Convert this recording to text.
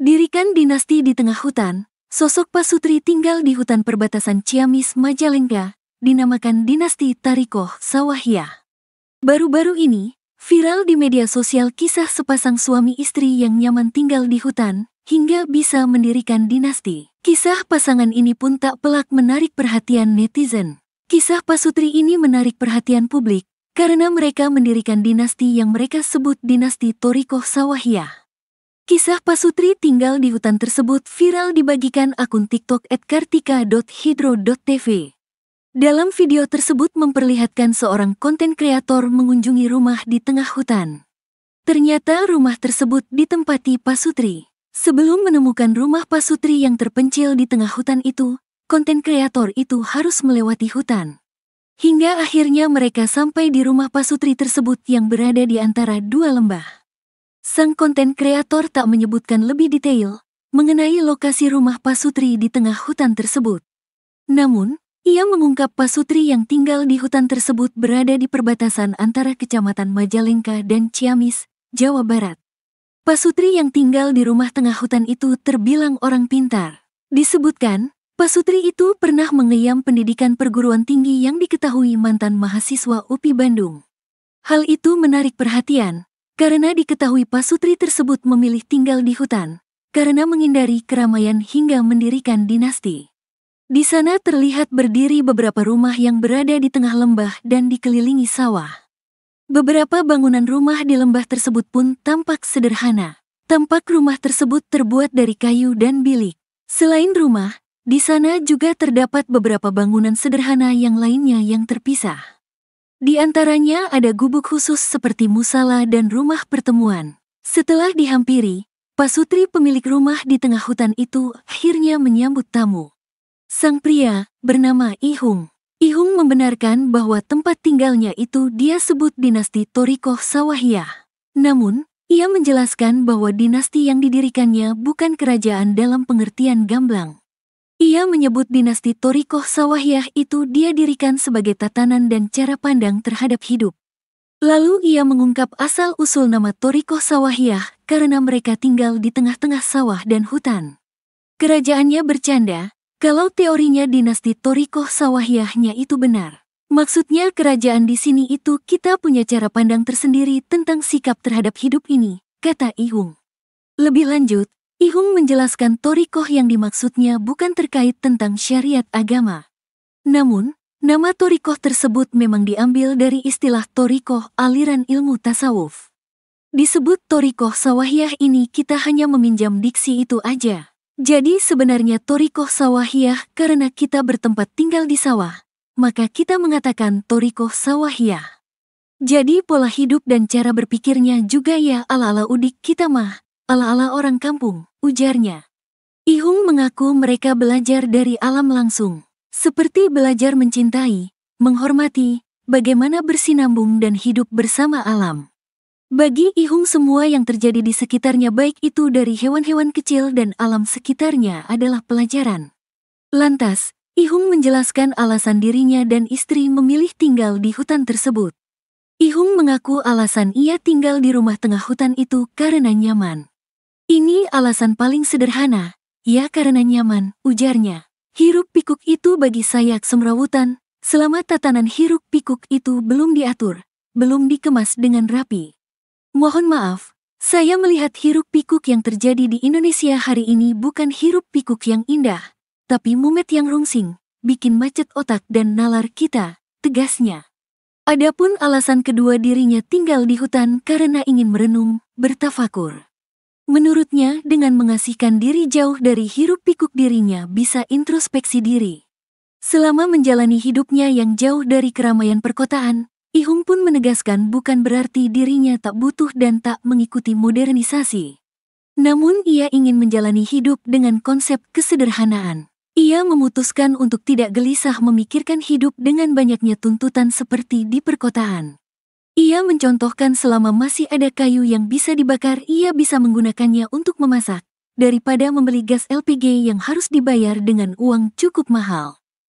Dirikan dinasti di tengah hutan, sosok Pasutri tinggal di hutan perbatasan Ciamis Majalengka, dinamakan dinasti Tarikoh Sawahiyah. Baru-baru ini, viral di media sosial kisah sepasang suami istri yang nyaman tinggal di hutan, hingga bisa mendirikan dinasti. Kisah pasangan ini pun tak pelak menarik perhatian netizen. Kisah Pasutri ini menarik perhatian publik, karena mereka mendirikan dinasti yang mereka sebut dinasti Torikoh Sawahiyah. Kisah Pasutri tinggal di hutan tersebut viral dibagikan akun TikTok @kartika.hidro.tv. Dalam video tersebut memperlihatkan seorang konten kreator mengunjungi rumah di tengah hutan. Ternyata rumah tersebut ditempati Pasutri. Sebelum menemukan rumah Pasutri yang terpencil di tengah hutan itu, konten kreator itu harus melewati hutan. Hingga akhirnya mereka sampai di rumah Pasutri tersebut yang berada di antara dua lembah. Sang konten kreator tak menyebutkan lebih detail mengenai lokasi rumah Pasutri di tengah hutan tersebut. Namun, ia mengungkap Pasutri yang tinggal di hutan tersebut berada di perbatasan antara Kecamatan Majalengka dan Ciamis, Jawa Barat. Pasutri yang tinggal di rumah tengah hutan itu terbilang orang pintar. Disebutkan, Pasutri itu pernah mengeyam pendidikan perguruan tinggi yang diketahui mantan mahasiswa UPI Bandung. Hal itu menarik perhatian, karena diketahui pasutri tersebut memilih tinggal di hutan, karena menghindari keramaian hingga mendirikan dinasti. Di sana terlihat berdiri beberapa rumah yang berada di tengah lembah dan dikelilingi sawah. Beberapa bangunan rumah di lembah tersebut pun tampak sederhana. Tampak rumah tersebut terbuat dari kayu dan bilik. Selain rumah, di sana juga terdapat beberapa bangunan sederhana yang lainnya yang terpisah. Di antaranya ada gubuk khusus seperti musala dan rumah pertemuan. Setelah dihampiri, Pasutri pemilik rumah di tengah hutan itu akhirnya menyambut tamu. Sang pria bernama Ihung. Ihung membenarkan bahwa tempat tinggalnya itu dia sebut dinasti Torikoh Sawahia. Namun, ia menjelaskan bahwa dinasti yang didirikannya bukan kerajaan dalam pengertian gamblang. Ia menyebut dinasti Torikoh Sawahyah itu dia dirikan sebagai tatanan dan cara pandang terhadap hidup. Lalu ia mengungkap asal-usul nama Torikoh Sawahyah karena mereka tinggal di tengah-tengah sawah dan hutan. Kerajaannya bercanda, kalau teorinya dinasti Torikoh Sawahyahnya itu benar. Maksudnya kerajaan di sini itu kita punya cara pandang tersendiri tentang sikap terhadap hidup ini, kata Ihung. Lebih lanjut, Ihung menjelaskan torikoh yang dimaksudnya bukan terkait tentang syariat agama. Namun, nama torikoh tersebut memang diambil dari istilah torikoh aliran ilmu tasawuf. Disebut torikoh sawahiyah ini kita hanya meminjam diksi itu aja. Jadi sebenarnya torikoh sawahiyah karena kita bertempat tinggal di sawah, maka kita mengatakan torikoh sawahiyah. Jadi pola hidup dan cara berpikirnya juga ya ala-ala udik kita mah, ala-ala orang kampung, ujarnya. Ihung mengaku mereka belajar dari alam langsung, seperti belajar mencintai, menghormati, bagaimana bersinambung dan hidup bersama alam. Bagi Ihung semua yang terjadi di sekitarnya baik itu dari hewan-hewan kecil dan alam sekitarnya adalah pelajaran. Lantas, Ihung menjelaskan alasan dirinya dan istri memilih tinggal di hutan tersebut. Ihung mengaku alasan ia tinggal di rumah tengah hutan itu karena nyaman. Ini alasan paling sederhana, ya karena nyaman, ujarnya. Hiruk pikuk itu bagi saya semrawutan, selama tatanan hiruk pikuk itu belum diatur, belum dikemas dengan rapi. Mohon maaf, saya melihat hiruk pikuk yang terjadi di Indonesia hari ini bukan hiruk pikuk yang indah, tapi mumet yang rungsing, bikin macet otak dan nalar kita, tegasnya. Adapun alasan kedua dirinya tinggal di hutan karena ingin merenung, bertafakur. Menurutnya, dengan mengasihkan diri jauh dari hirup pikuk dirinya bisa introspeksi diri. Selama menjalani hidupnya yang jauh dari keramaian perkotaan, Ihung pun menegaskan bukan berarti dirinya tak butuh dan tak mengikuti modernisasi. Namun ia ingin menjalani hidup dengan konsep kesederhanaan. Ia memutuskan untuk tidak gelisah memikirkan hidup dengan banyaknya tuntutan seperti di perkotaan. Ia mencontohkan selama masih ada kayu yang bisa dibakar, ia bisa menggunakannya untuk memasak, daripada membeli gas LPG yang harus dibayar dengan uang cukup mahal.